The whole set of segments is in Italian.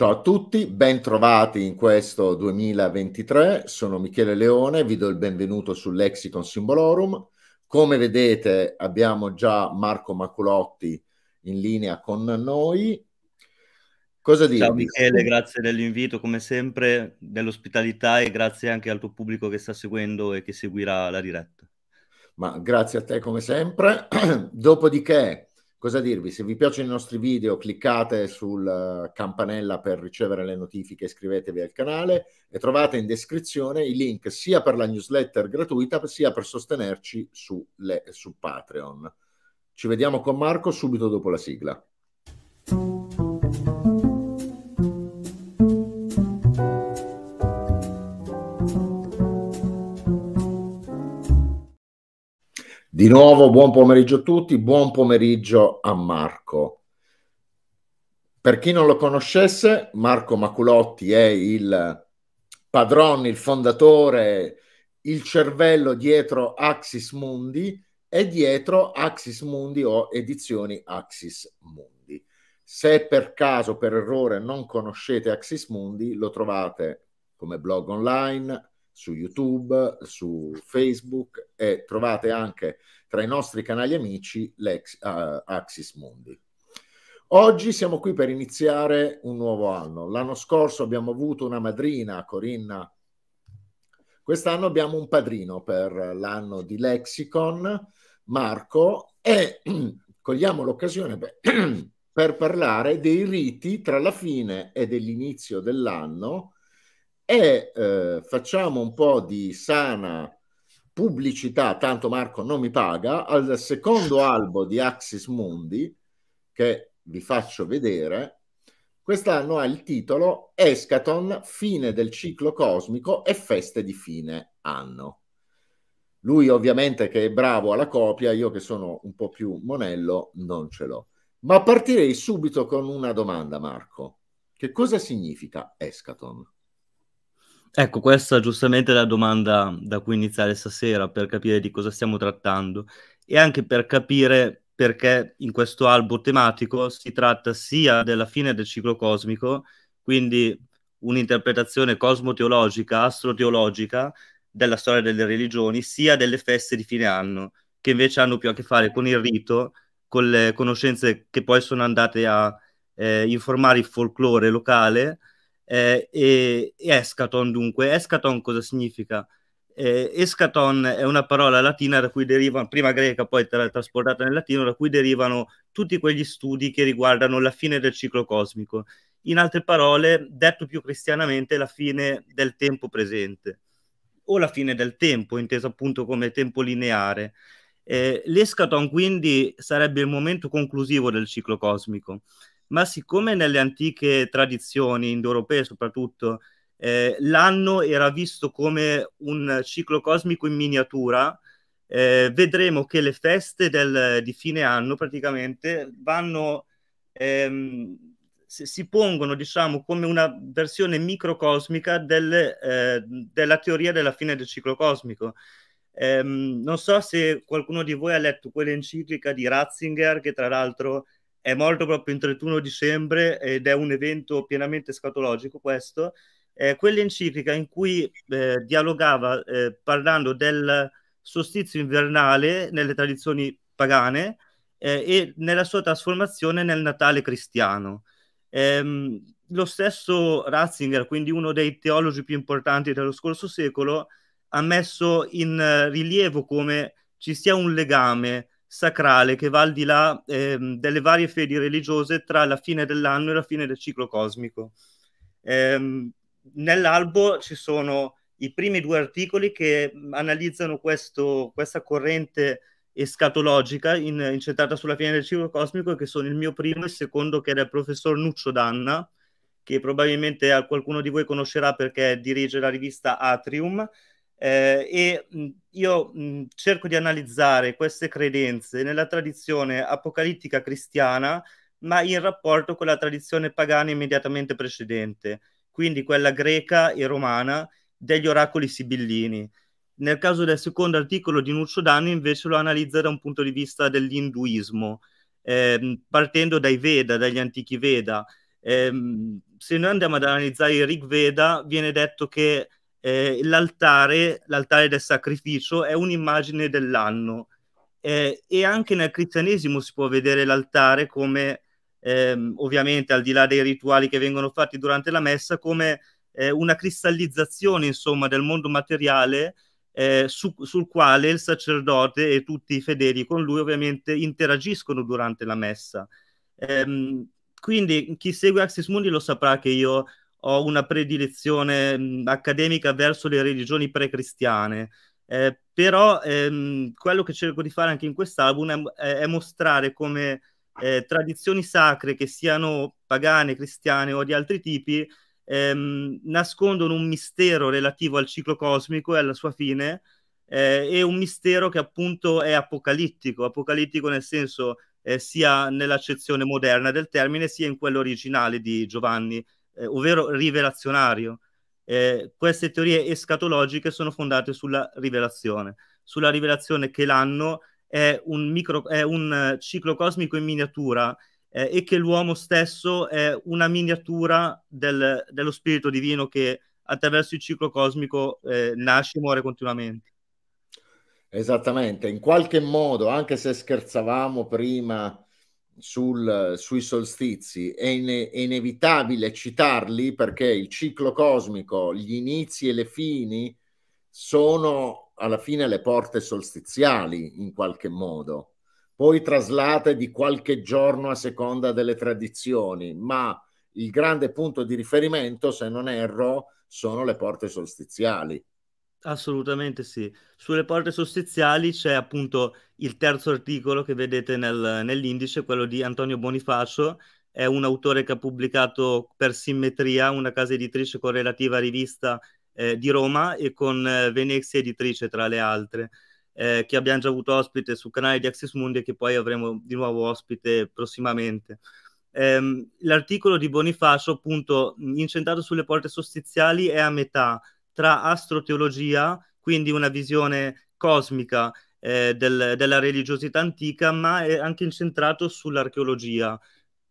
Ciao a tutti, ben trovati in questo 2023. Sono Michele Leone, vi do il benvenuto su Lexicon Symbolorum. Come vedete abbiamo già Marco Maculotti in linea con noi. Cosa dire? Ciao Michele, grazie dell'invito come sempre, dell'ospitalità e grazie anche al tuo pubblico che sta seguendo e che seguirà la diretta. Ma grazie a te come sempre. Dopodiché Cosa dirvi? Se vi piacciono i nostri video cliccate sulla eh, campanella per ricevere le notifiche, iscrivetevi al canale e trovate in descrizione i link sia per la newsletter gratuita sia per sostenerci su, le, su Patreon. Ci vediamo con Marco subito dopo la sigla. Di nuovo buon pomeriggio a tutti, buon pomeriggio a Marco. Per chi non lo conoscesse, Marco Maculotti è il padrone, il fondatore, il cervello dietro Axis Mundi e dietro Axis Mundi o edizioni Axis Mundi. Se per caso, per errore, non conoscete Axis Mundi, lo trovate come blog online, su YouTube, su Facebook e trovate anche tra i nostri canali amici l'ex, uh, Axis Mundi. Oggi siamo qui per iniziare un nuovo anno. L'anno scorso abbiamo avuto una madrina, Corinna. Quest'anno abbiamo un padrino per l'anno di Lexicon, Marco, e cogliamo l'occasione per, per parlare dei riti tra la fine e dell'inizio dell'anno e eh, facciamo un po' di sana pubblicità, tanto Marco non mi paga, al secondo albo di Axis Mundi, che vi faccio vedere, quest'anno ha il titolo Escaton, fine del ciclo cosmico e feste di fine anno. Lui ovviamente che è bravo alla copia, io che sono un po' più monello non ce l'ho. Ma partirei subito con una domanda, Marco. Che cosa significa Escaton? Ecco, questa giustamente è la domanda da cui iniziare stasera per capire di cosa stiamo trattando e anche per capire perché in questo albo tematico si tratta sia della fine del ciclo cosmico, quindi un'interpretazione cosmoteologica, astroteologica della storia delle religioni, sia delle feste di fine anno, che invece hanno più a che fare con il rito, con le conoscenze che poi sono andate a eh, informare il folklore locale eh, e, e, escaton dunque. Escaton cosa significa? Eh, escaton è una parola latina da cui derivano, prima greca poi tra, trasportata nel latino, da cui derivano tutti quegli studi che riguardano la fine del ciclo cosmico. In altre parole, detto più cristianamente, la fine del tempo presente o la fine del tempo, inteso appunto come tempo lineare. Eh, l'escaton quindi sarebbe il momento conclusivo del ciclo cosmico ma siccome nelle antiche tradizioni indoeuropee soprattutto eh, l'anno era visto come un ciclo cosmico in miniatura, eh, vedremo che le feste del, di fine anno praticamente vanno, ehm, si, si, pongono diciamo come una versione microcosmica del, eh, della teoria della fine del ciclo cosmico. Ehm, non so se qualcuno di voi ha letto quell'enciclica di Ratzinger che tra l'altro è morto proprio il 31 dicembre ed è un evento pienamente scatologico questo, eh, quell'enciclica in cui eh, dialogava eh, parlando del solstizio invernale nelle tradizioni pagane eh, e nella sua trasformazione nel Natale cristiano. Ehm, lo stesso Ratzinger, quindi uno dei teologi più importanti dello scorso secolo, ha messo in eh, rilievo come ci sia un legame sacrale che va al di là ehm, delle varie fedi religiose tra la fine dell'anno e la fine del ciclo cosmico. Ehm, nell'albo ci sono i primi due articoli che analizzano questo, questa corrente escatologica in, incentrata sulla fine del ciclo cosmico, che sono il mio primo e il secondo, che è del professor Nuccio Danna, che probabilmente qualcuno di voi conoscerà perché dirige la rivista Atrium, eh, e mh, io mh, cerco di analizzare queste credenze nella tradizione apocalittica cristiana, ma in rapporto con la tradizione pagana immediatamente precedente, quindi quella greca e romana degli oracoli sibillini. Nel caso del secondo articolo di Nuccio Danno invece lo analizza da un punto di vista dell'induismo, ehm, partendo dai Veda, dagli antichi Veda. Ehm, se noi andiamo ad analizzare il Rig Veda, viene detto che eh, l'altare, l'altare del sacrificio è un'immagine dell'anno eh, e anche nel cristianesimo si può vedere l'altare come, ehm, ovviamente al di là dei rituali che vengono fatti durante la messa, come eh, una cristallizzazione insomma, del mondo materiale eh, su, sul quale il sacerdote e tutti i fedeli con lui ovviamente interagiscono durante la messa. Ehm, quindi chi segue Axis Mundi lo saprà che io ho una predilezione mh, mm, accademica verso le religioni precristiane. Eh, però ehm, quello che cerco di fare anche in quest'album è, è mostrare come eh, tradizioni sacre, che siano pagane, cristiane o di altri tipi, ehm, nascondono un mistero relativo al ciclo cosmico e alla sua fine, eh, e un mistero che appunto è apocalittico, apocalittico nel senso eh, sia nell'accezione moderna del termine, sia in quello originale di Giovanni, eh, ovvero rivelazionario. Eh, queste teorie escatologiche sono fondate sulla rivelazione, sulla rivelazione che l'anno è un, micro, è un eh, ciclo cosmico in miniatura eh, e che l'uomo stesso è una miniatura del, dello spirito divino che attraverso il ciclo cosmico eh, nasce e muore continuamente. Esattamente, in qualche modo, anche se scherzavamo prima sul, sui solstizi è, ine- è, inevitabile citarli perché il ciclo cosmico, gli inizi e le fini sono alla fine le porte solstiziali in qualche modo, poi traslate di qualche giorno a seconda delle tradizioni, ma il grande punto di riferimento, se non erro, sono le porte solstiziali. Assolutamente sì. Sulle porte sostiziali c'è appunto il terzo articolo che vedete nel- nell'indice, quello di Antonio Bonifacio, è un autore che ha pubblicato per Simmetria, una casa editrice correlativa a rivista eh, di Roma e con eh, Venezia editrice tra le altre, eh, che abbiamo già avuto ospite sul canale di Axis Mundi e che poi avremo di nuovo ospite prossimamente. Ehm, l'articolo di Bonifacio, appunto, incentrato sulle porte sostiziali, è a metà tra astroteologia, quindi una visione cosmica eh, del, della religiosità antica, ma è anche incentrato sull'archeologia,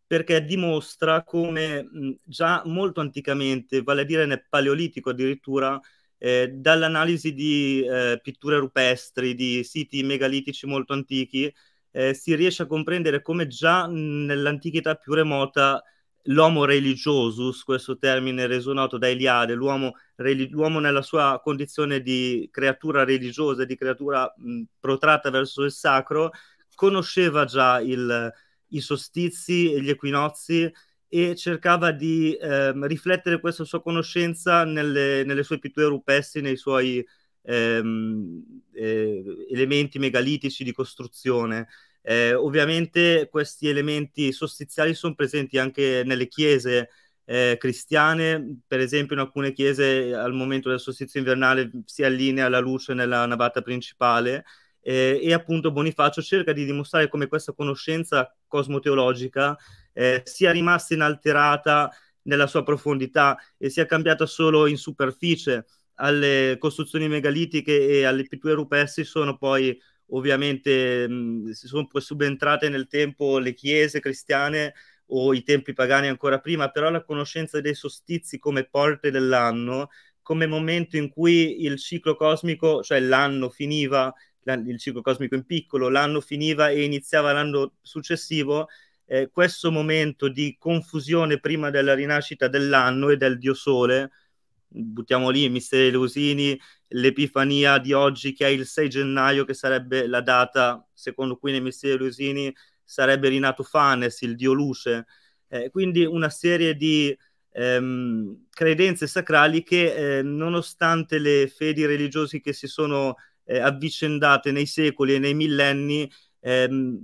perché dimostra come mh, già molto anticamente, vale a dire nel Paleolitico addirittura, eh, dall'analisi di eh, pitture rupestri, di siti megalitici molto antichi, eh, si riesce a comprendere come già nell'antichità più remota l'homo religiosus, questo termine reso noto da Iliade, l'uomo, l'uomo nella sua condizione di creatura religiosa, di creatura mh, protratta verso il sacro, conosceva già il, i sostizi e gli equinozi e cercava di eh, riflettere questa sua conoscenza nelle, nelle, sue pitture rupestri, nei suoi ehm, eh, elementi megalitici di costruzione. Eh, ovviamente questi elementi sostiziali sono presenti anche nelle chiese eh, cristiane, per esempio in alcune chiese al momento del sostizio invernale si allinea la luce nella navata principale eh, e appunto Bonifacio cerca di dimostrare come questa conoscenza cosmoteologica eh, sia rimasta inalterata nella sua profondità e sia cambiata solo in superficie alle costruzioni megalitiche e alle pitture rupestri sono poi ovviamente mh, sono poi subentrate nel tempo le chiese cristiane o i tempi pagani ancora prima, però la conoscenza dei sostizi come porte dell'anno, come momento in cui il ciclo cosmico, cioè l'anno finiva, il ciclo cosmico in piccolo, l'anno finiva e iniziava l'anno successivo, eh, questo momento di confusione prima della rinascita dell'anno e del Dio Sole, buttiamo lì Mister Lusini, l'epifania di oggi che è il 6 gennaio, che sarebbe la data, secondo cui nei misteri Mister Lusini sarebbe rinato Fanes, il dio luce. Eh, quindi una serie di ehm, credenze sacrali che, eh, nonostante le fedi religiose che si sono eh, avvicendate nei secoli e nei millenni, ehm,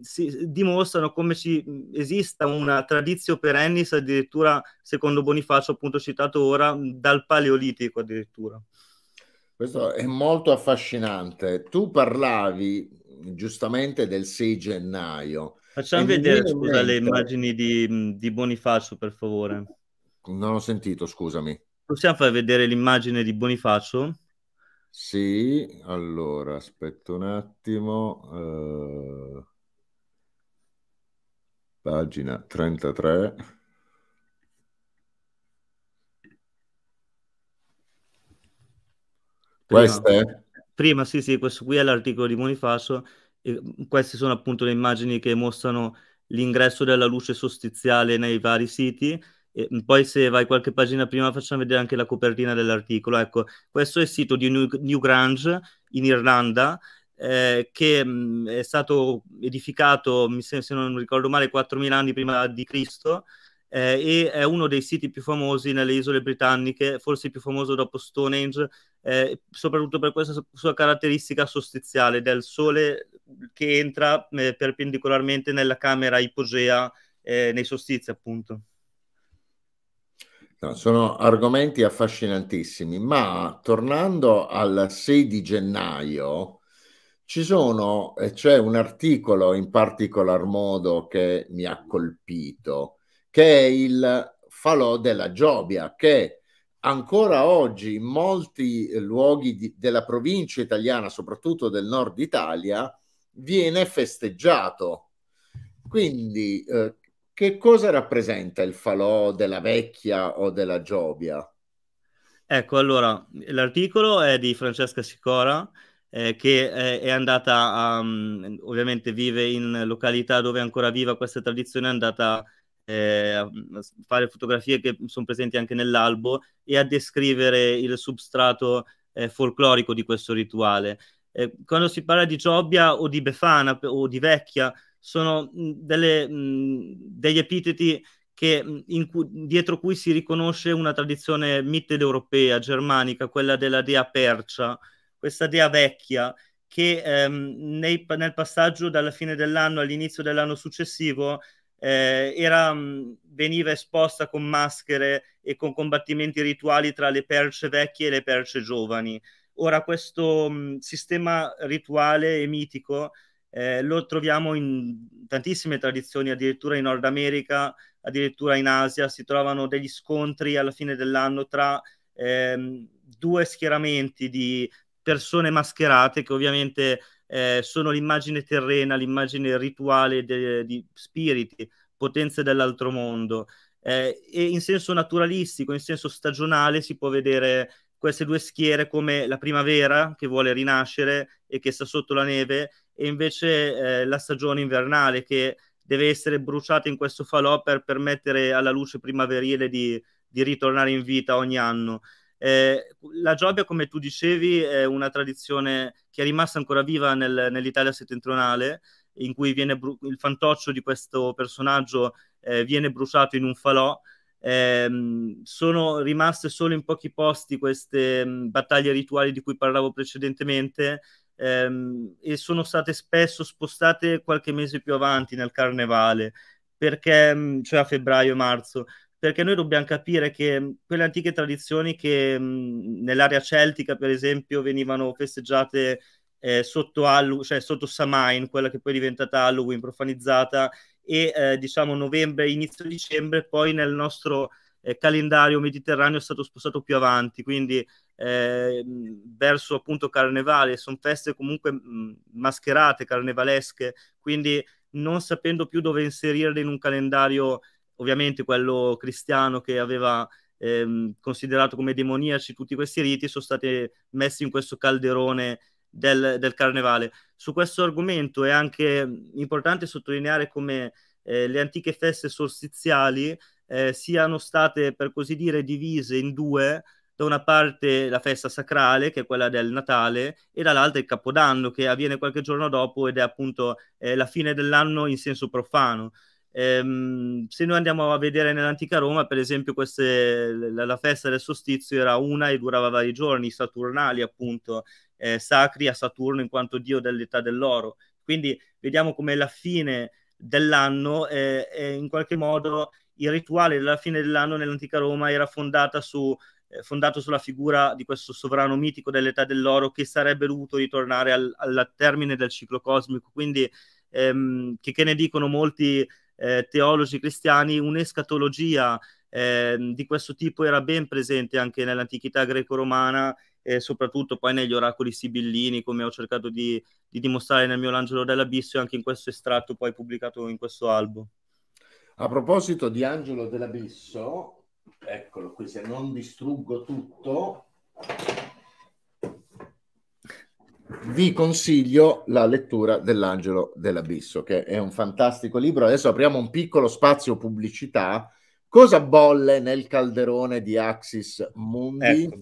si, dimostrano come ci, esista una tradizione perennis addirittura, secondo Bonifacio appunto citato ora, dal Paleolitico addirittura. Questo è molto affascinante. Tu parlavi giustamente del 6 gennaio. Facciamo vedere scusa, le immagini di, di, Bonifacio, per favore. Non ho sentito, scusami. Possiamo far vedere l'immagine di Bonifacio? Sì, allora aspetta un attimo. Uh, pagina 33. Questa è? Prima, sì, sì, questo qui è l'articolo di Bonifacio. E queste sono appunto le immagini che mostrano l'ingresso della luce sostiziale nei vari siti e mhmm, poi se vai qualche pagina prima facciamo vedere anche la copertina dell'articolo. Ecco, questo è il sito di New- Grange in Irlanda eh, che mh, mhmm, è stato edificato, mi se, se non ricordo male, 4.000 anni prima di Cristo eh, e è uno dei siti più famosi nelle isole britanniche, forse il più famoso dopo Stonehenge, eh, soprattutto per questa sua caratteristica sostiziale del sole che entra eh, perpendicolarmente nella camera ipogea eh, nei sostizi appunto. No, sono argomenti affascinantissimi, ma tornando al 6 di gennaio, ci sono, c'è un articolo in particolar modo che mi ha colpito, che è il falò della Giobia, che ancora oggi in molti luoghi di, della provincia italiana, soprattutto del nord Italia, viene festeggiato. Quindi eh, che cosa rappresenta il falò della vecchia o della Giobia? Ecco, allora, l'articolo è di Francesca Sicora, eh, che è, è andata a, um, ovviamente vive in località dove è ancora viva questa tradizione, è andata eh, a fare fotografie che sono presenti anche nell'albo e a descrivere il substrato eh, folclorico di questo rituale. Eh, quando si parla di Giobbia o di Befana o di Vecchia sono delle, mh, degli epiteti che, cu- dietro cui si riconosce una tradizione mitteleuropea, germanica, quella della dea Percia, questa dea vecchia che ehm, nei, nel passaggio dalla fine dell'anno all'inizio dell'anno successivo eh, era, veniva esposta con maschere e con combattimenti rituali tra le perce vecchie e le perce giovani. Ora questo mh, sistema rituale e mitico eh, lo troviamo in tantissime tradizioni, addirittura in Nord America, addirittura in Asia, si trovano degli scontri alla fine dell'anno tra ehm, due schieramenti di persone mascherate che ovviamente eh, sono l'immagine terrena, l'immagine rituale de- di spiriti, potenze dell'altro mondo. Eh, e in senso naturalistico, in senso stagionale, si può vedere queste due schiere come la primavera che vuole rinascere e che sta sotto la neve e invece eh, la stagione invernale che deve essere bruciata in questo falò per permettere alla luce primaverile di, di ritornare in vita ogni anno. Eh, la Giobia, come tu dicevi, è una tradizione che è rimasta ancora viva nel, nell'Italia settentrionale, in cui bru- il fantoccio di questo personaggio eh, viene bruciato in un falò. Eh, sono rimaste solo in pochi posti queste mh, battaglie rituali di cui parlavo precedentemente, ehm, e sono state spesso spostate qualche mese più avanti nel carnevale, perché, mm, cioè a febbraio-marzo, e perché noi dobbiamo capire che mm, quelle antiche tradizioni che mh, mm, nell'area celtica, per esempio, venivano festeggiate eh, sotto, Hall- cioè sotto Samain, quella che poi è diventata Halloween, profanizzata, e eh, diciamo novembre, inizio dicembre, poi nel nostro eh, calendario mediterraneo è stato spostato più avanti, quindi Ehm, verso appunto carnevale, sono feste comunque mh, mhmm, mascherate, carnevalesche, quindi non sapendo più dove inserirle in un calendario, ovviamente quello cristiano che aveva ehm, considerato come demoniaci tutti questi riti, sono state messi in questo calderone del, del carnevale. Su questo argomento è anche importante sottolineare come eh, le antiche feste solstiziali eh, siano state, per così dire, divise in due, da una parte la festa sacrale, che è quella del Natale, e dall'altra il Capodanno, che avviene qualche giorno dopo ed è appunto eh, la fine dell'anno in senso profano. Ehm, se noi andiamo a vedere nell'antica Roma, per esempio, queste, la, la, festa del solstizio era una e durava vari giorni, saturnali appunto, eh, sacri a Saturno in quanto dio dell'età dell'oro. Quindi vediamo come la fine dell'anno eh, in qualche modo il rituale della fine dell'anno nell'antica Roma era fondata su eh, fondato sulla figura di questo sovrano mitico dell'età dell'oro che sarebbe dovuto ritornare al, al termine del ciclo cosmico. Quindi, ehm, che, che, ne dicono molti eh, teologi cristiani, un'escatologia eh, di questo tipo era ben presente anche nell'antichità greco-romana e soprattutto poi negli oracoli sibillini, come ho cercato di, di dimostrare nel mio L'Angelo dell'Abisso e anche in questo estratto poi pubblicato in questo albo. A proposito di Angelo dell'Abisso, Eccolo qui, se non distruggo tutto, vi consiglio la lettura dell'Angelo dell'Abisso, che è un fantastico libro. Adesso apriamo un piccolo spazio pubblicità. Cosa bolle nel calderone di Axis Mundi? Ecco.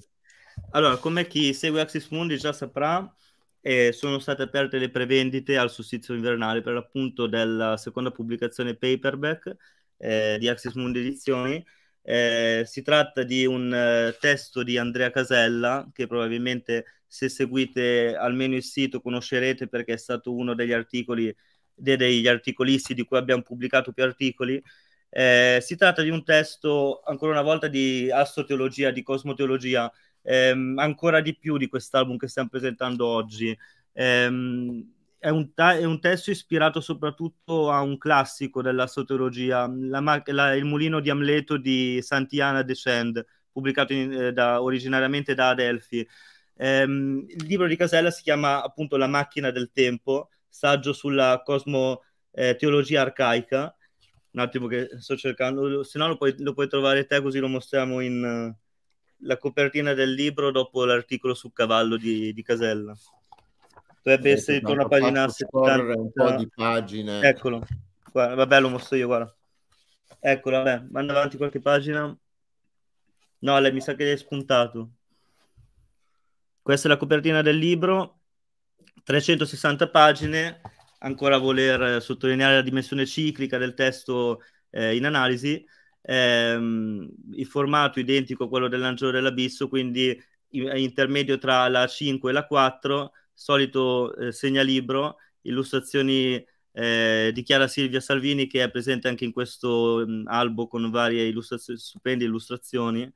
Allora, come chi segue Axis Mundi già saprà, eh, sono state aperte le prevendite al sussizio invernale per l'appunto della seconda pubblicazione paperback eh, di Axis Mundi Edizioni eh, si tratta di un eh, testo di Andrea Casella che probabilmente se seguite almeno il sito conoscerete perché è stato uno degli articoli de- degli articolisti di cui abbiamo pubblicato più articoli. Eh, si tratta di un testo ancora una volta di astroteologia, di cosmoteologia, ehm, ancora di più di quest'album che stiamo presentando oggi. Ehm, è un, è un, testo ispirato soprattutto a un classico della sotologia, Il mulino di Amleto di Santiana de Send, pubblicato in, eh, da, originariamente da Adelphi. Ehm, il libro di Casella si chiama appunto La macchina del tempo, saggio sulla cosmo-teologia eh, arcaica. Un attimo che sto cercando, se no lo puoi, lo puoi trovare te così lo mostriamo in uh, la copertina del libro dopo l'articolo su cavallo di, di Casella dovrebbe essere intorno a pagina 70. Un po' di pagine. Eccolo, guarda, vabbè lo mostro io, guarda. Eccolo, vabbè, manda avanti qualche pagina. No, lei mi sa che è spuntato. Questa è la copertina del libro, 360 pagine, ancora voler sottolineare la dimensione ciclica del testo eh, in analisi, ehm, il formato identico a quello dell'angelo dell'abisso, quindi intermedio tra la 5 e la 4, solito eh, segnalibro, illustrazioni eh, di Chiara Silvia Salvini che è presente anche in questo mh, albo con varie illustrazioni, stupende illustrazioni.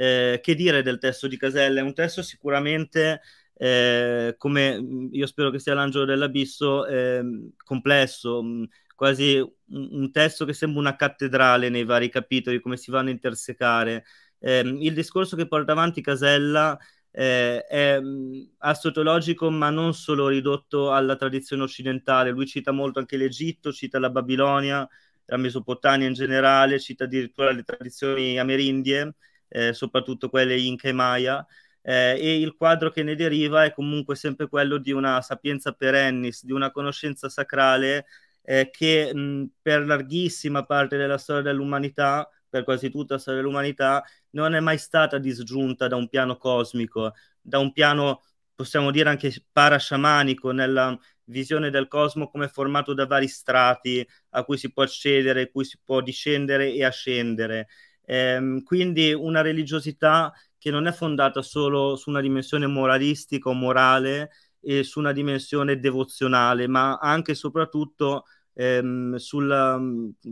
Eh, che dire del testo di Casella? È un testo sicuramente, eh, come io spero che sia l'angelo dell'abisso, ehm, complesso, mh, quasi un, un, testo che sembra una cattedrale nei vari capitoli, come si vanno a intersecare. Ehm, il discorso che porta avanti Casella eh, è mm, astotologico ma non solo ridotto alla tradizione occidentale, lui cita molto anche l'Egitto, cita la Babilonia, la Mesopotamia in generale, cita addirittura le tradizioni amerindie, eh, soprattutto quelle inca e maya, eh, e il quadro che ne deriva è comunque sempre quello di una sapienza perennis, di una conoscenza sacrale eh, che mh, mm, per larghissima parte della storia dell'umanità, per quasi tutta la storia dell'umanità, non è mai stata disgiunta da un piano cosmico, da un piano, possiamo dire, anche parasciamanico nella visione del cosmo come formato da vari strati a cui si può accedere, a cui si può discendere e ascendere. Ehm, quindi una religiosità che non è fondata solo su una dimensione moralistica o morale e su una dimensione devozionale, ma anche e soprattutto ehm, sulla,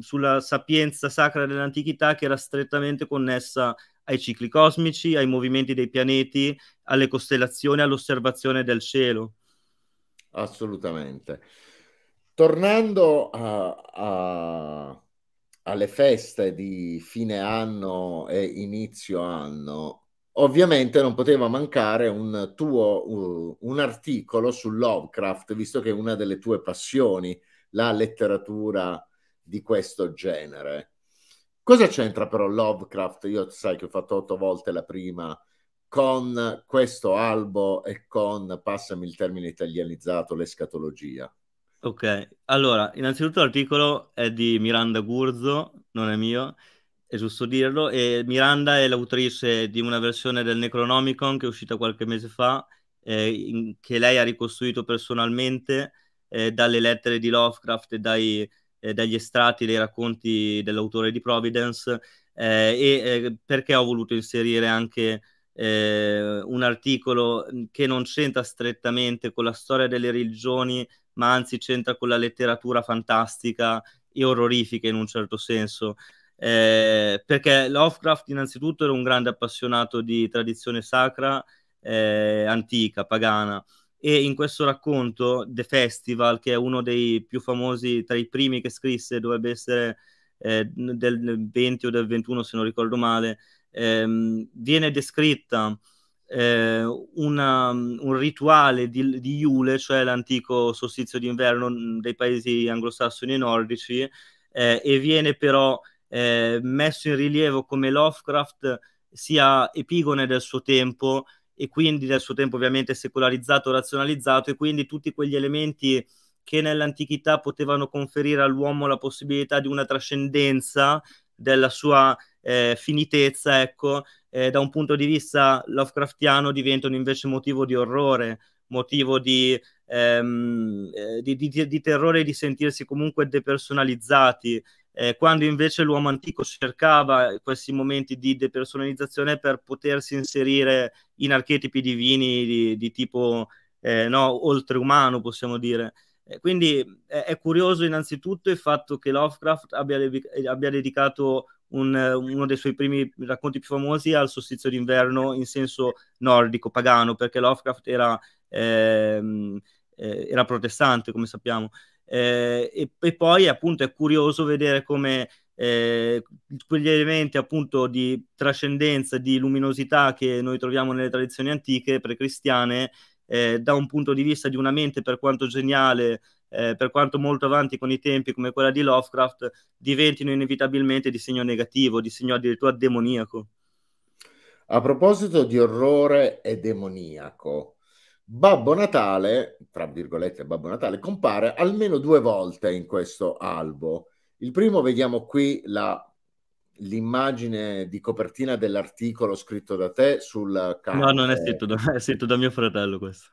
sulla sapienza sacra dell'antichità che era strettamente connessa ai cicli cosmici, ai movimenti dei pianeti, alle costellazioni, all'osservazione del cielo. Assolutamente. Tornando a, a, alle feste di fine anno e inizio anno, ovviamente non poteva mancare un tuo un, un articolo su Lovecraft, visto che è una delle tue passioni la letteratura di questo genere. Cosa c'entra però Lovecraft? Io sai che ho fatto otto volte la prima con questo albo e con, passami il termine italianizzato, l'escatologia. Ok, allora, innanzitutto l'articolo è di Miranda Gurzo, non è mio, è giusto dirlo, e Miranda è l'autrice di una versione del Necronomicon che è uscita qualche mese fa, eh, in, che lei ha ricostruito personalmente, eh, dalle lettere di Lovecraft e dai, eh, dagli estratti dei racconti dell'autore di Providence eh, e eh, perché ho voluto inserire anche eh, un articolo che non c'entra strettamente con la storia delle religioni, ma anzi c'entra con la letteratura fantastica e orrorifica in un certo senso. Eh, perché Lovecraft innanzitutto era un grande appassionato di tradizione sacra eh, antica, pagana, e in questo racconto The Festival, che è uno dei più famosi, tra i primi che scrisse, dovrebbe essere eh, del 20 o del 21 se non ricordo male, ehm, viene descritta eh, una, un rituale di, di Iule, cioè l'antico solstizio d'inverno dei paesi anglosassoni e nordici, eh, e viene però eh, messo in rilievo come Lovecraft sia epigone del suo tempo e quindi nel suo tempo ovviamente secolarizzato, razionalizzato e quindi tutti quegli elementi che nell'antichità potevano conferire all'uomo la possibilità di una trascendenza della sua eh, finitezza, ecco, eh, da un punto di vista Lovecraftiano diventano invece motivo di orrore, motivo di, ehm, eh, di, di, di terrore di sentirsi comunque depersonalizzati, eh, quando invece l'uomo antico cercava questi momenti di depersonalizzazione per potersi inserire in archetipi divini di, di tipo eh, no, oltreumano, possiamo dire. Eh, quindi eh, è, curioso innanzitutto il fatto che Lovecraft abbia, abbia dedicato un, uno dei suoi primi racconti più famosi al sostizio d'inverno in senso nordico, pagano, perché Lovecraft era, ehm, eh, era protestante, come sappiamo. Eh, e, e, poi appunto è curioso vedere come eh, quegli elementi appunto di trascendenza, di luminosità che noi troviamo nelle tradizioni antiche precristiane, eh, da un punto di vista di una mente per quanto geniale, eh, per quanto molto avanti con i tempi come quella di Lovecraft, diventino inevitabilmente di segno negativo, di segno addirittura demoniaco. A proposito di orrore e demoniaco, Babbo Natale, tra virgolette Babbo Natale, compare almeno due volte in questo albo. Il primo vediamo qui la, l'immagine di copertina dell'articolo scritto da te sul canale. No, non è scritto, da, è scritto da mio fratello questo.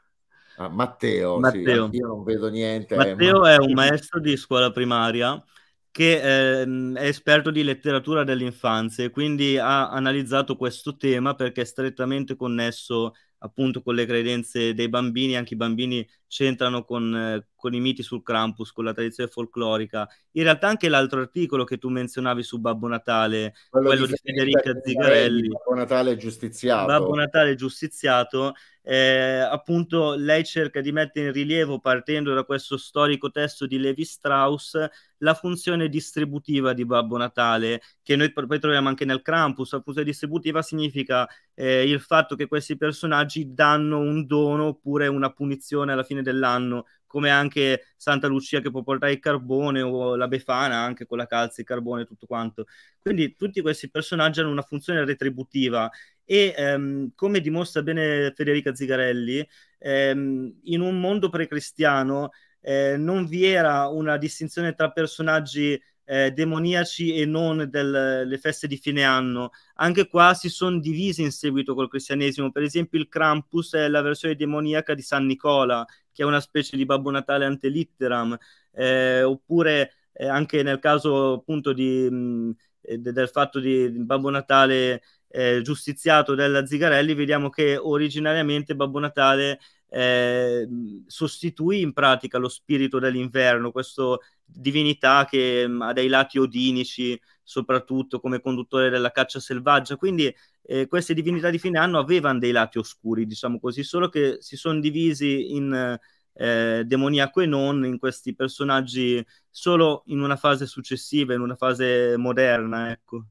Ah, Matteo, Matteo. Sì, io non vedo niente. Matteo ma... è un maestro di scuola primaria che eh, è esperto di letteratura dell'infanzia e quindi ha analizzato questo tema perché è strettamente connesso appunto con le credenze dei bambini, anche i bambini c'entrano con, eh, con i miti sul Krampus, con la tradizione folclorica. In realtà anche l'altro articolo che tu menzionavi su Babbo Natale, quello, quello di, Federica Zigarelli. Babbo Natale giustiziato. Babbo Natale giustiziato eh, appunto lei cerca di mettere in rilievo, partendo da questo storico testo di Levi Strauss, la funzione distributiva di Babbo Natale, che noi poi troviamo anche nel Krampus. La funzione distributiva significa eh, il fatto che questi personaggi danno un dono oppure una punizione alla fine dell'anno, come anche Santa Lucia che può portare il carbone o la Befana anche con la calza, il carbone e tutto quanto. Quindi tutti questi personaggi hanno una funzione retributiva e ehm, come dimostra bene Federica Zigarelli, ehm, in un mondo precristiano eh, non vi era una distinzione tra personaggi eh, demoniaci e non delle feste di fine anno. Anche qua si sono divisi in seguito col cristianesimo. Per esempio, il Krampus è la versione demoniaca di San Nicola, che è una specie di Babbo Natale antelitteram, eh, oppure eh, anche nel caso appunto di, mh, mm, eh, del fatto di Babbo Natale eh, giustiziato della Zigarelli, vediamo che originariamente Babbo Natale eh, sostituì in pratica lo spirito dell'inverno, questa divinità che mh, mm, ha dei lati odinici, soprattutto come conduttore della caccia selvaggia. Quindi eh, queste divinità di fine anno avevano dei lati oscuri, diciamo così, solo che si sono divisi in eh, demoniaco e non, in questi personaggi solo in una fase successiva, in una fase moderna, ecco.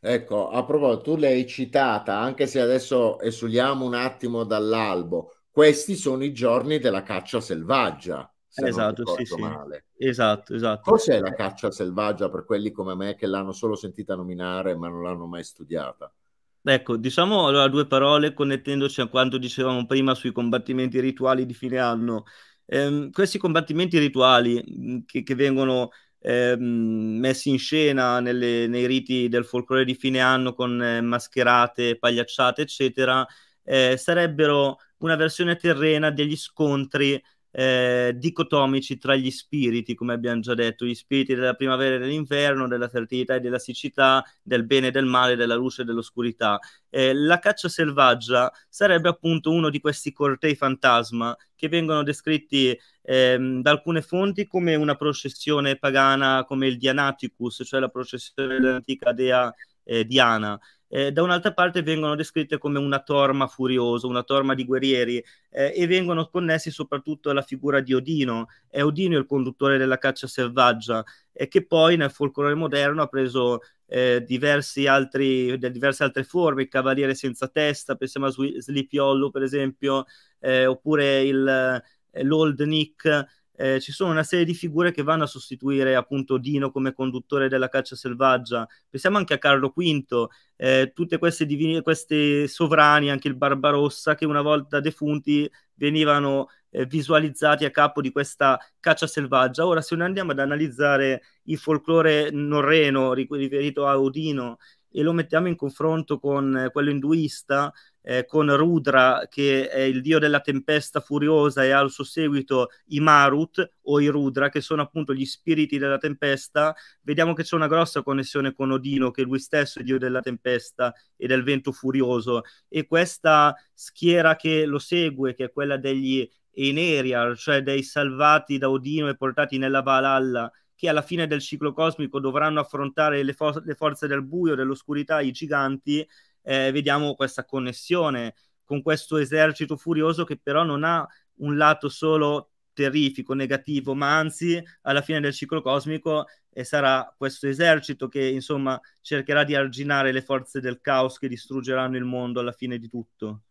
Ecco, a proposito, tu l'hai citata, anche se adesso esuliamo un attimo dall'albo, questi sono i giorni della caccia selvaggia. esatto, sì, sì. esatto, esatto. Cos'è la caccia selvaggia per quelli come me che l'hanno solo sentita nominare ma non l'hanno mai studiata? Ecco, diciamo allora due parole connettendoci a quanto dicevamo prima sui combattimenti rituali di fine anno. Eh, questi combattimenti rituali che, che vengono ehm, messi in scena nelle, nei riti del folklore di fine anno con eh, mascherate, pagliacciate, eccetera, eh, sarebbero una versione terrena degli scontri eh, dicotomici tra gli spiriti, come abbiamo già detto, gli spiriti della primavera e dell'inverno, della fertilità e della siccità, del bene e del male, della luce e dell'oscurità. Eh, la caccia selvaggia sarebbe appunto uno di questi cortei fantasma che vengono descritti ehm, da alcune fonti come una processione pagana come il Dianaticus, cioè la processione dell'antica dea eh, Diana eh, da un'altra parte vengono descritte come una torma furiosa, una torma di guerrieri eh, e vengono connessi soprattutto alla figura di Odino. È Odino il conduttore della caccia selvaggia e eh, che poi nel folklore moderno ha preso eh, altri, diverse altre forme, il cavaliere senza testa, pensiamo a Sleepy Hollow per esempio, eh, oppure il, eh, l'Old Nick eh, ci sono una serie di figure che vanno a sostituire appunto Dino come conduttore della caccia selvaggia, pensiamo anche a Carlo V, eh, tutte queste, divini, queste sovrani, anche il Barbarossa, che una volta defunti venivano eh, visualizzati a capo di questa caccia selvaggia. Ora, se noi andiamo ad analizzare il folklore norreno riferito a Odino e lo mettiamo in confronto con eh, quello induista, eh, con Rudra che è il dio della tempesta furiosa e al suo seguito i Marut o i Rudra che sono appunto gli spiriti della tempesta, vediamo che c'è una grossa connessione con Odino che lui stesso è dio della tempesta e del vento furioso e questa schiera che lo segue che è quella degli Enerial, cioè dei salvati da Odino e portati nella Valhalla che alla fine del ciclo cosmico dovranno affrontare le, fo- le forze del buio, dell'oscurità, i giganti, eh, vediamo questa connessione con questo esercito furioso che però non ha un lato solo terrifico, negativo, ma anzi alla fine del ciclo cosmico eh, sarà questo esercito che insomma cercherà di arginare le forze del caos che distruggeranno il mondo alla fine di tutto.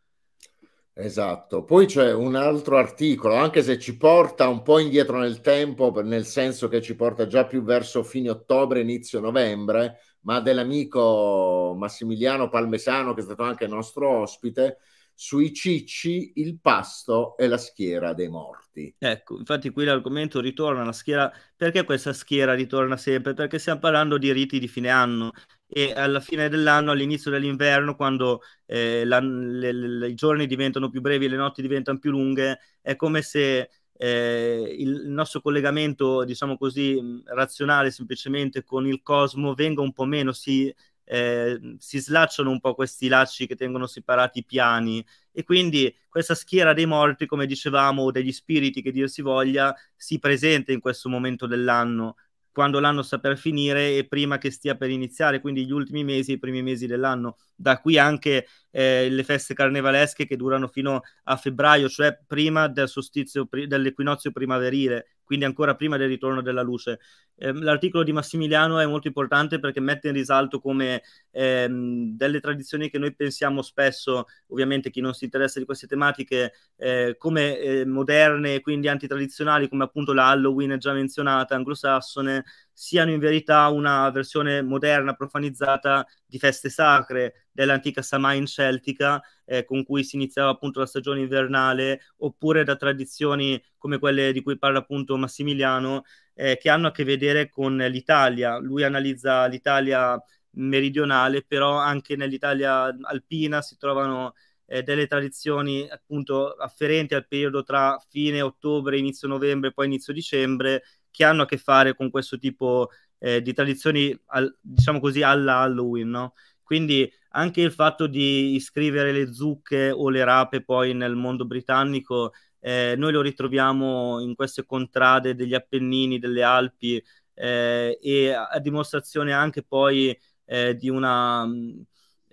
Esatto, poi c'è un altro articolo, anche se ci porta un po' indietro nel tempo, nel senso che ci porta già più verso fine ottobre, inizio novembre, ma dell'amico Massimiliano Palmesano, che è stato anche nostro ospite, sui cicci, il pasto e la schiera dei morti. Ecco, infatti qui l'argomento ritorna alla schiera, perché questa schiera ritorna sempre? Perché stiamo parlando di riti di fine anno, e alla fine dell'anno, all'inizio dell'inverno, quando eh, la, le, le, i giorni diventano più brevi e le notti diventano più lunghe, è come se eh, il nostro collegamento, diciamo così, razionale semplicemente con il cosmo venga un po' meno, si, eh, si slacciano un po' questi lacci che tengono separati i piani e quindi questa schiera dei morti, come dicevamo, o degli spiriti che dir si voglia, si presenta in questo momento dell'anno quando l'anno sta per finire e prima che stia per iniziare, quindi gli ultimi mesi, i primi mesi dell'anno. Da qui anche eh, le feste carnevalesche che durano fino a febbraio, cioè prima del sostizio, dell'equinozio primaverile, quindi ancora prima del ritorno della luce. Eh, l'articolo di Massimiliano è molto importante perché mette in risalto come ehm, delle tradizioni che noi pensiamo spesso, ovviamente chi non si interessa di queste tematiche, eh, come eh, moderne, quindi antitradizionali, come appunto la Halloween già menzionata, anglosassone, siano in verità una versione moderna, profanizzata di feste sacre dell'antica Samain celtica eh, con cui si iniziava appunto la stagione invernale, oppure da tradizioni come quelle di cui parla appunto Massimiliano, eh, che hanno a che vedere con l'Italia. Lui analizza l'Italia meridionale, però anche nell'Italia alpina si trovano eh, delle tradizioni appunto afferenti al periodo tra fine ottobre, inizio novembre, e poi inizio dicembre, che hanno a che fare con questo tipo eh, di tradizioni, al, diciamo così, alla Halloween, no? Quindi anche il fatto di iscrivere le zucche o le rape poi nel mondo britannico, eh, noi lo ritroviamo in queste contrade degli Appennini, delle Alpi, eh, e a dimostrazione anche poi eh, di una... Mh,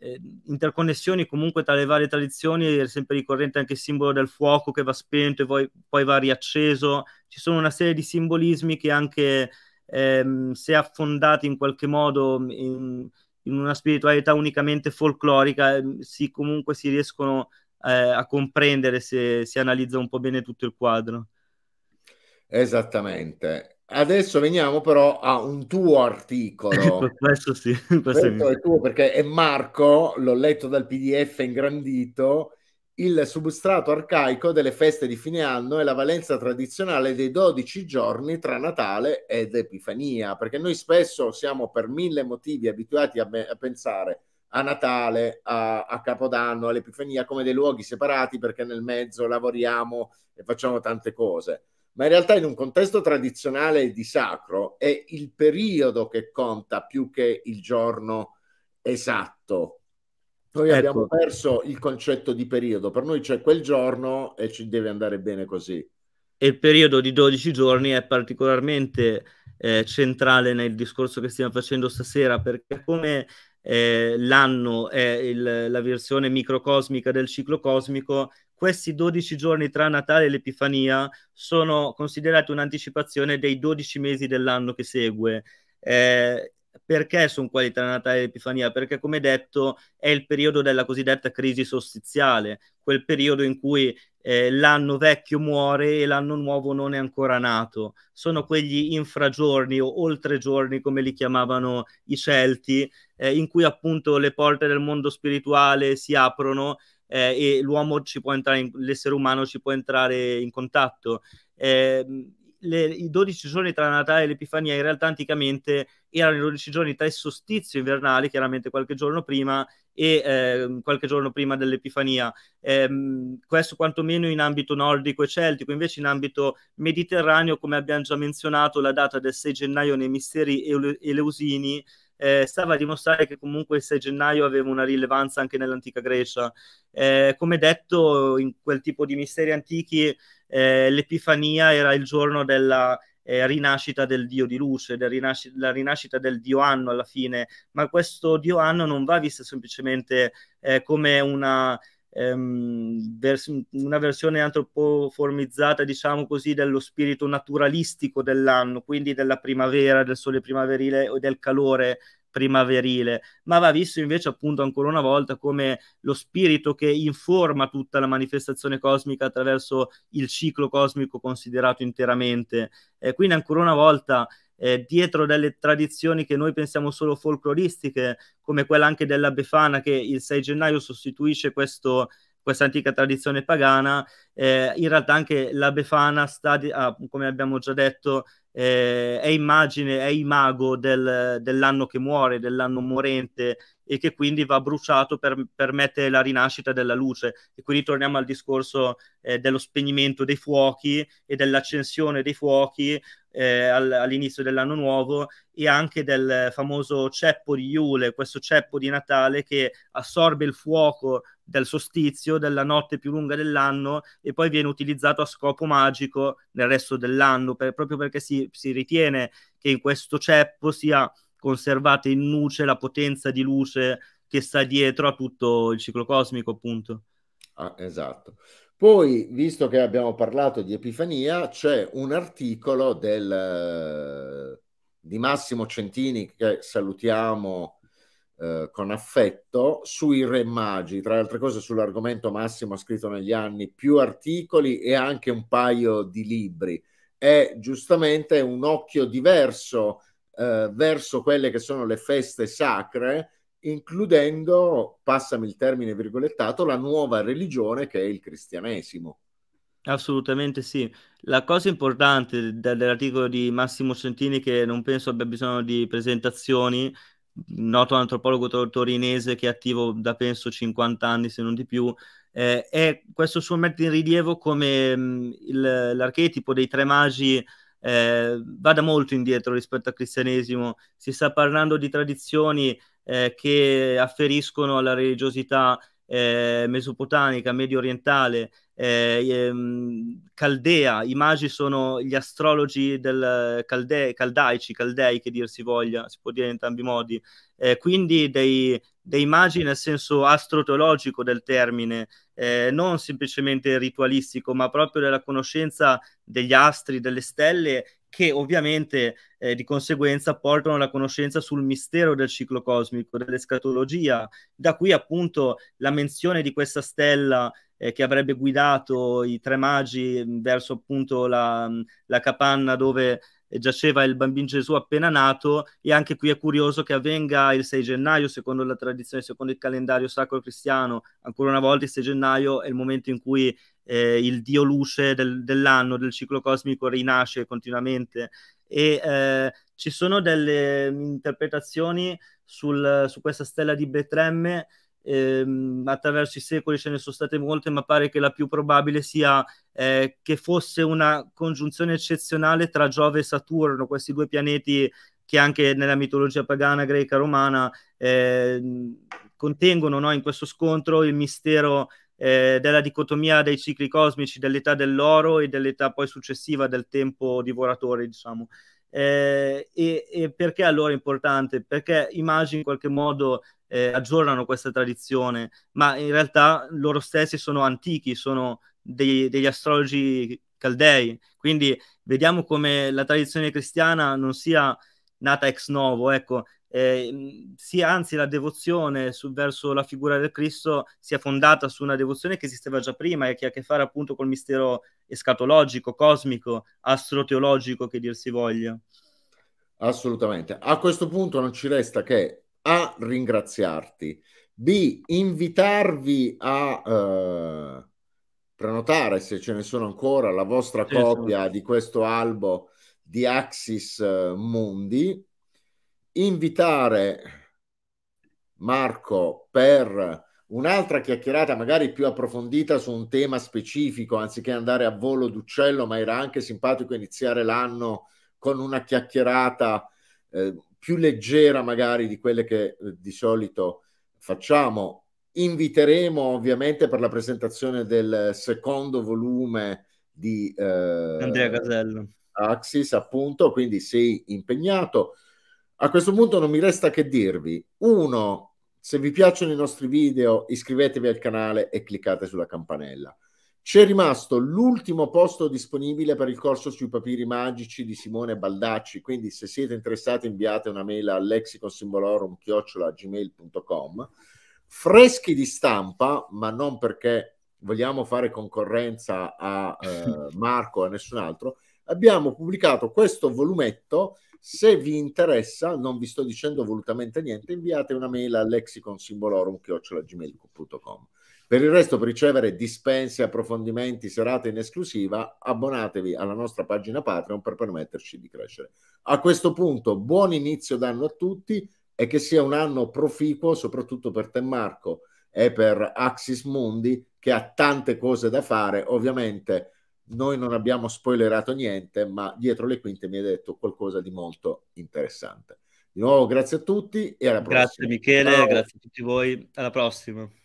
eh, interconnessioni comunque tra le varie tradizioni, è sempre ricorrente anche il simbolo del fuoco che va spento e poi, poi va riacceso, ci sono una serie di simbolismi che anche ehm, se affondati in qualche modo in, in una spiritualità unicamente folclorica, ehm, si, comunque si riescono eh, a comprendere se si analizza un po' bene tutto il quadro. Esattamente. Adesso veniamo però a un tuo articolo. questo sì, questo, questo è tuo perché è Marco, l'ho letto dal PDF ingrandito, il substrato arcaico delle feste di fine anno e la valenza tradizionale dei 12 giorni tra Natale ed Epifania, perché noi spesso siamo per mille motivi abituati a, be- a pensare a Natale, a, a Capodanno, all'Epifania come dei luoghi separati perché nel mezzo lavoriamo e facciamo tante cose ma in realtà in un contesto tradizionale di sacro è il periodo che conta più che il giorno esatto. Noi ecco. abbiamo perso il concetto di periodo, per noi c'è quel giorno e ci deve andare bene così. E il periodo di 12 giorni è particolarmente eh, centrale nel discorso che stiamo facendo stasera, perché come eh, l'anno è il, la versione microcosmica del ciclo cosmico, questi 12 giorni tra Natale e l'Epifania sono considerati un'anticipazione dei 12 mesi dell'anno che segue. Eh, perché sono quali tra Natale e Epifania? Perché, come detto, è il periodo della cosiddetta crisi sostiziale, quel periodo in cui eh, l'anno vecchio muore e l'anno nuovo non è ancora nato. Sono quegli infragiorni o oltregiorni, come li chiamavano i Celti, eh, in cui appunto le porte del mondo spirituale si aprono eh, e l'uomo ci può entrare, in, l'essere umano ci può entrare in contatto. Eh, le, I 12 giorni tra Natale e l'Epifania in realtà anticamente erano i 12 giorni tra il sostizio invernale, chiaramente qualche giorno prima, e eh, qualche giorno prima dell'Epifania. Eh, questo quantomeno in ambito nordico e celtico, invece in ambito mediterraneo, come abbiamo già menzionato, la data del 6 gennaio nei misteri eleusini eh, stava a dimostrare che comunque il 6 gennaio aveva una rilevanza anche nell'antica Grecia. Eh, come detto, in quel tipo di misteri antichi, eh, l'Epifania era il giorno della eh, rinascita del dio di luce, rinasc- la rinascita del dio anno alla fine, ma questo dio anno non va visto semplicemente eh, come una ehm, vers- una versione antropoformizzata, diciamo così, dello spirito naturalistico dell'anno, quindi della primavera, del sole primaverile o del calore primaverile, ma va visto invece appunto ancora una volta come lo spirito che informa tutta la manifestazione cosmica attraverso il ciclo cosmico considerato interamente. Eh, quindi ancora una volta eh, dietro delle tradizioni che noi pensiamo solo folcloristiche, come quella anche della Befana che il 6 gennaio sostituisce questo questa antica tradizione pagana, eh, in realtà anche la Befana sta, di, ah, come abbiamo già detto, eh, è immagine, è imago del, dell'anno che muore, dell'anno morente, e che quindi va bruciato per permettere la rinascita della luce. E quindi torniamo al discorso eh, dello spegnimento dei fuochi e dell'accensione dei fuochi eh, all'inizio dell'anno nuovo e anche del famoso ceppo di Iule, questo ceppo di Natale che assorbe il fuoco del sostizio, della notte più lunga dell'anno e poi viene utilizzato a scopo magico nel resto dell'anno, per, proprio perché si, si ritiene che in questo ceppo sia conservate in nuce la potenza di luce che sta dietro a tutto il ciclo cosmico, appunto. Ah, esatto. Poi, visto che abbiamo parlato di Epifania, c'è un articolo del, eh, di Massimo Centini che salutiamo eh, con affetto sui re magi. Tra le altre cose, sull'argomento Massimo ha scritto negli anni più articoli e anche un paio di libri. È giustamente un occhio diverso eh, verso quelle che sono le feste sacre, includendo, passami il termine virgolettato, la nuova religione che è il cristianesimo. Assolutamente sì. La cosa importante dell'articolo di Massimo Centini, che non penso abbia bisogno di presentazioni, noto antropologo torinese che è attivo da penso 50 anni, se non di più, eh, è questo suo mettere in rilievo come mh, mm, il, l'archetipo dei tre magi eh, vada molto indietro rispetto al cristianesimo, si sta parlando di tradizioni eh, che afferiscono alla religiosità eh, mesopotamica, medio orientale, eh, ehm, caldea, i magi sono gli astrologi del calde- caldaici, caldei che dir si voglia, si può dire in entrambi i modi, eh, quindi dei, dei magi nel senso astroteologico del termine, eh, non semplicemente ritualistico, ma proprio della conoscenza degli astri, delle stelle, che ovviamente eh, di conseguenza portano alla conoscenza sul mistero del ciclo cosmico, dell'escatologia. Da qui appunto la menzione di questa stella eh, che avrebbe guidato i tre magi mm, verso appunto la, mm, la capanna dove giaceva il bambino Gesù appena nato e anche qui è curioso che avvenga il 6 gennaio secondo la tradizione, secondo il calendario sacro cristiano, ancora una volta il 6 gennaio è il momento in cui eh, il dio luce del, dell'anno, del ciclo cosmico rinasce continuamente e eh, ci sono delle interpretazioni sul, su questa stella di Betlemme ehm, attraverso i secoli ce ne sono state molte, ma pare che la più probabile sia eh, che fosse una congiunzione eccezionale tra Giove e Saturno, questi due pianeti che anche nella mitologia pagana greca romana eh, contengono no, in questo scontro il mistero eh, della dicotomia dei cicli cosmici dell'età dell'oro e dell'età poi successiva del tempo divoratore, diciamo. Eh, e, e, perché allora è importante? Perché i magi in qualche modo eh, aggiornano questa tradizione, ma in realtà loro stessi sono antichi, sono dei, degli astrologi caldei. Quindi vediamo come la tradizione cristiana non sia nata ex novo, ecco, eh, sia anzi la devozione su, verso la figura del Cristo sia fondata su una devozione che esisteva già prima e che ha a che fare appunto col mistero escatologico, cosmico, astroteologico che dir si voglia. Assolutamente. A questo punto non ci resta che A ringraziarti, B invitarvi a eh, prenotare se ce ne sono ancora la vostra copia di questo albo di Axis eh, Mundi invitare Marco per un'altra chiacchierata magari più approfondita su un tema specifico, anziché andare a volo d'uccello, ma era anche simpatico iniziare l'anno con una chiacchierata eh, più leggera magari di quelle che eh, di solito facciamo. Inviteremo ovviamente per la presentazione del secondo volume di eh, Andrea Casello. Axis, appunto, quindi sei impegnato. A questo punto non mi resta che dirvi, uno, se vi piacciono i nostri video iscrivetevi al canale e cliccate sulla campanella. C'è rimasto l'ultimo posto disponibile per il corso sui papiri magici di Simone Baldacci, quindi se siete interessati inviate una mail a lexiconsimbolorum.gmail.com. Freschi di stampa, ma non perché vogliamo fare concorrenza a eh, Marco o a nessun altro, abbiamo pubblicato questo volumetto se vi interessa, non vi sto dicendo volutamente niente, inviate una mail a lexiconsimbolorum.gmail.com. Per il resto, per ricevere dispense, approfondimenti, serate in esclusiva, abbonatevi alla nostra pagina Patreon per permetterci di crescere. A questo punto, buon inizio d'anno a tutti e che sia un anno proficuo, soprattutto per te Marco e per Axis Mundi, che ha tante cose da fare, ovviamente noi non abbiamo spoilerato niente, ma dietro le quinte mi ha detto qualcosa di molto interessante. Di nuovo grazie a tutti e alla prossima. Grazie Michele, Ciao. grazie a tutti voi, alla prossima.